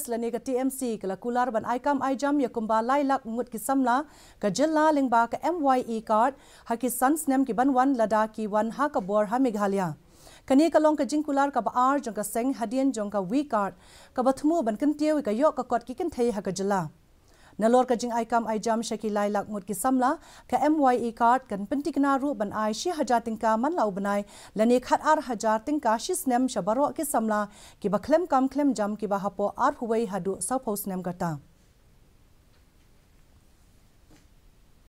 Sila ni ke TMC ke la kular ban aikam aijam ya kumba lai lak ngut ki samla ke jela lingba ke MYE card ha ki sans nem ki ban wan lada ki wan ha ka bor ha mighalia. Kani ka long ka jing kular ka ba ar jong ka seng hadien jong ka we card ka ba thumu ban kintiyo ka yok ka kot ki kintay ha ka jela. Nalor ka jing aikam aijam shaki lai lak ngut ki samla ka MYE card kan pinti kena ru ban ai shi haja tingka man lau banai lani khat ar haja tingka shi snem shabaro ki samla ki ba klem kam klem jam ki ba hapo ar huwai hadu sa post snem gata.